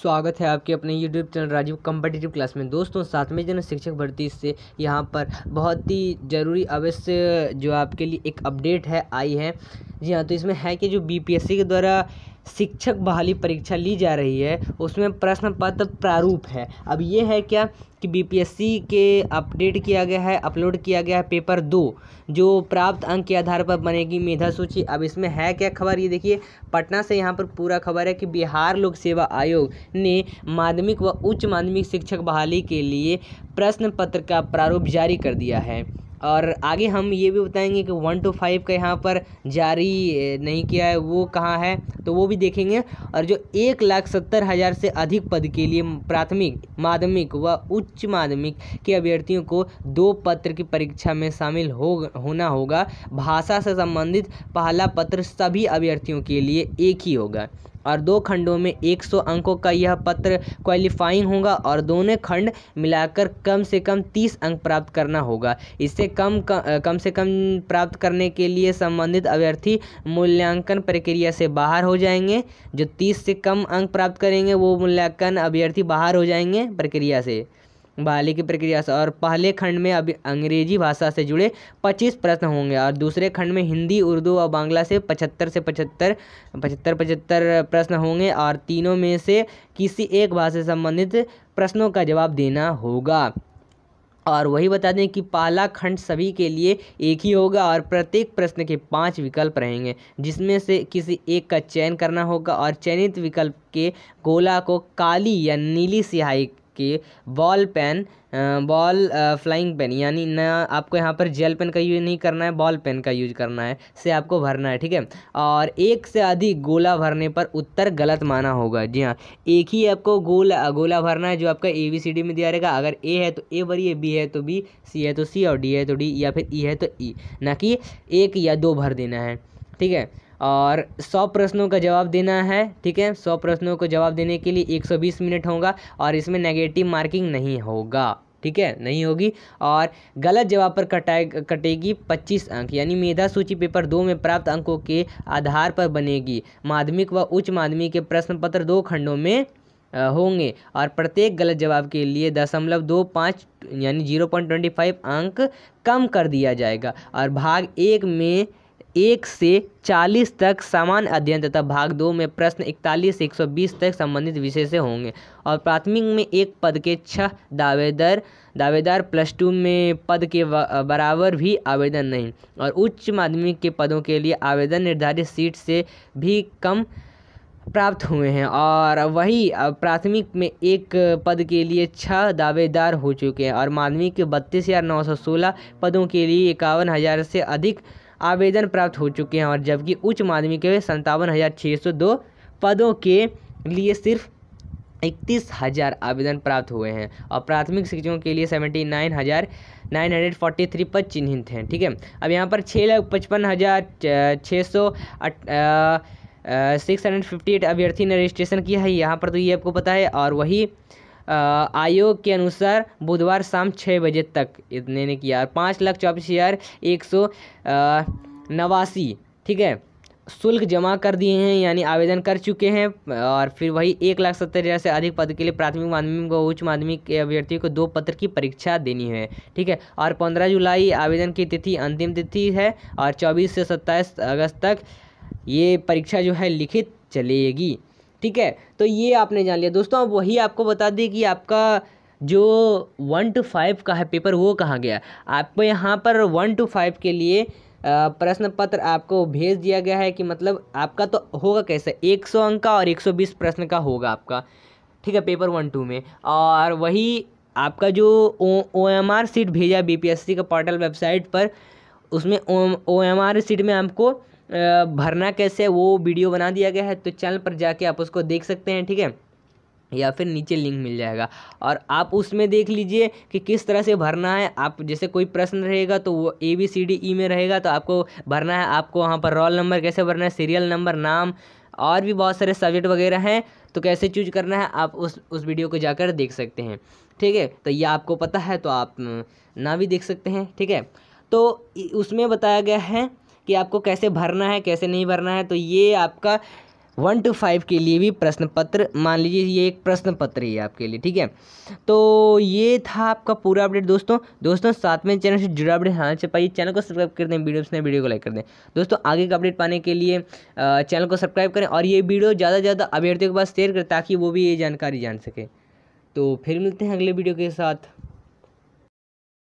स्वागत है आपके अपने YouTube channel Rajiv competitive class में दोस्तों सातवें जन शिक्षक भर्ती से यहाँ पर बहुत ही ज़रूरी अवश्य जो आपके लिए एक अपडेट है आई है जी हाँ तो इसमें है कि जो बीपीएससी के द्वारा शिक्षक बहाली परीक्षा ली जा रही है उसमें प्रश्न पत्र प्रारूप है अब ये है क्या कि बीपीएससी के अपडेट किया गया है अपलोड किया गया है पेपर दो जो प्राप्त अंक के आधार पर बनेगी मेधा सूची अब इसमें है क्या खबर ये देखिए पटना से यहाँ पर पूरा खबर है कि बिहार लोक सेवा आयोग ने माध्यमिक व उच्च माध्यमिक शिक्षक बहाली के लिए प्रश्न पत्र का प्रारूप जारी कर दिया है और आगे हम ये भी बताएंगे कि वन टू फाइव का यहाँ पर जारी नहीं किया है वो कहाँ है तो वो भी देखेंगे और जो एक लाख सत्तर हज़ार से अधिक पद के लिए प्राथमिक माध्यमिक व उच्च माध्यमिक के अभ्यर्थियों को दो पत्र की परीक्षा में शामिल हो होना होगा भाषा से संबंधित पहला पत्र सभी अभ्यर्थियों के लिए एक ही होगा और दो खंडों में 100 अंकों का यह पत्र क्वालिफाइंग होगा और दोनों खंड मिलाकर कम से कम 30 अंक प्राप्त करना होगा इससे कम कम से कम प्राप्त करने के लिए संबंधित अभ्यर्थी मूल्यांकन प्रक्रिया से बाहर हो जाएंगे जो 30 से कम अंक प्राप्त करेंगे वो मूल्यांकन अभ्यर्थी बाहर हो जाएंगे प्रक्रिया से बहाली की प्रक्रिया से और पहले खंड में अभी अंग्रेजी भाषा से जुड़े पच्चीस प्रश्न होंगे और दूसरे खंड में हिंदी उर्दू और बांग्ला से पचहत्तर से पचहत्तर पचहत्तर पचहत्तर प्रश्न होंगे और तीनों में से किसी एक भाषा से संबंधित प्रश्नों का जवाब देना होगा और वही बता दें कि पहला खंड सभी के लिए एक ही होगा और प्रत्येक प्रश्न के पांच विकल्प रहेंगे जिसमें से किसी एक का चयन करना होगा और चयनित विकल्प के गोला को काली या नीली स्याही कि ball pen ball flying pen यानी ना आपको यहाँ पर जेल पेन का यूज़ नहीं करना है बॉल पेन का यूज करना है से आपको भरना है ठीक है और एक से अधिक गोला भरने पर उत्तर गलत माना होगा जी हाँ एक ही आपको गोला गोला भरना है जो आपका ए बी सी डी में दिया रहेगा अगर ए है तो ए भरिए बी है तो बी सी है तो सी और डी है तो डी या फिर ई e है तो ई e, ना कि एक या दो भर देना है ठीक है और सौ प्रश्नों का जवाब देना है ठीक है सौ प्रश्नों को जवाब देने के लिए एक सौ बीस मिनट होगा और इसमें नेगेटिव मार्किंग नहीं होगा ठीक है नहीं होगी और गलत जवाब पर कटाए कटेगी 25 अंक यानी मेधा सूची पेपर दो में प्राप्त अंकों के आधार पर बनेगी माध्यमिक व उच्च माध्यमिक के प्रश्न पत्र दो खंडों में होंगे और प्रत्येक गलत जवाब के लिए दशमलव दो पाँच यानी जीरो पॉइंट ट्वेंटी फाइव अंक कम कर दिया जाएगा और भाग एक में एक से चालीस तक सामान्य अध्ययन तथा भाग दो में प्रश्न इकतालीस से एक सौ बीस तक संबंधित विषय से होंगे और प्राथमिक में एक पद के छः दावेदार दावेदार प्लस टू में पद के बराबर भी आवेदन नहीं और उच्च माध्यमिक के पदों के लिए आवेदन निर्धारित सीट से भी कम प्राप्त हुए हैं और वही प्राथमिक में एक पद के लिए छः दावेदार हो चुके हैं और माध्यमिक के बत्तीस हज़ार नौ सौ सोलह पदों के लिए इक्यावन हज़ार से अधिक आवेदन प्राप्त हो चुके हैं और जबकि उच्च माध्यमिक के संतावन हज़ार छः सौ दो पदों के लिए सिर्फ इकतीस हज़ार आवेदन प्राप्त हुए हैं और प्राथमिक शिक्षकों के लिए सेवेंटी नाइन हज़ार नाइन हंड्रेड फोर्टी थ्री पद चिन्हित हैं ठीक है अब यहाँ पर छः लाख पचपन हज़ार छः सौ सिक्स हंड्रेड फिफ्टी एट अभ्यर्थी ने रजिस्ट्रेशन किया है यहाँ पर तो ये आपको पता है और वही आयोग के अनुसार बुधवार शाम छः बजे तक इतने ने किया पाँच लाख चौबीस हज़ार एक सौ नवासी ठीक है शुल्क जमा कर दिए हैं यानी आवेदन कर चुके हैं और फिर वही एक लाख सत्तर हज़ार से अधिक पद के लिए प्राथमिक माध्यमिक व उच्च माध्यमिक के अभ्यर्थियों को दो पत्र की परीक्षा देनी है ठीक है और पंद्रह जुलाई आवेदन की तिथि अंतिम तिथि है और चौबीस से सत्ताईस अगस्त तक ये परीक्षा जो है लिखित चलेगी ठीक है तो ये आपने जान लिया दोस्तों अब वही आपको बता दें कि आपका जो वन टू फाइव का है पेपर वो कहाँ गया आपको यहाँ पर वन टू फाइव के लिए प्रश्न पत्र आपको भेज दिया गया है कि मतलब आपका तो होगा कैसे एक सौ अंक का और एक सौ बीस प्रश्न का होगा आपका ठीक है पेपर वन टू में और वही आपका जो ओ एम आर सीट भेजा बी पी एस सी का पोर्टल वेबसाइट पर उसमें ओ एम आर सीट में आपको भरना कैसे वो वीडियो बना दिया गया है तो चैनल पर जाके आप उसको देख सकते हैं ठीक है या फिर नीचे लिंक मिल जाएगा और आप उसमें देख लीजिए कि किस तरह से भरना है आप जैसे कोई प्रश्न रहेगा तो वो A B C D E में रहेगा तो आपको भरना है आपको वहाँ पर रोल नंबर कैसे भरना है सीरियल नंबर नाम और भी बहुत सारे सब्जेक्ट वगैरह हैं तो कैसे चूज करना है आप उस उस वीडियो को जाकर देख सकते हैं ठीक है तो ये आपको पता है तो आप ना भी देख सकते हैं ठीक है तो उसमें बताया गया है कि आपको कैसे भरना है कैसे नहीं भरना है तो ये आपका वन टू फाइव के लिए भी प्रश्न पत्र मान लीजिए ये एक प्रश्न पत्र ही आपके लिए ठीक है तो ये था आपका पूरा अपडेट दोस्तों दोस्तों साथ में चैनल से जुड़ा अपडेट हाँ से पाइए चैनल को सब्सक्राइब कर दें वीडियो से वीडियो को लाइक कर दें दोस्तों आगे का अपडेट पाने के लिए चैनल को सब्सक्राइब करें और ये वीडियो ज़्यादा से ज़्यादा अभ्यर्थियों के पास शेयर करें ताकि वो भी ये जानकारी जान सकें तो फिर मिलते हैं अगले वीडियो के साथ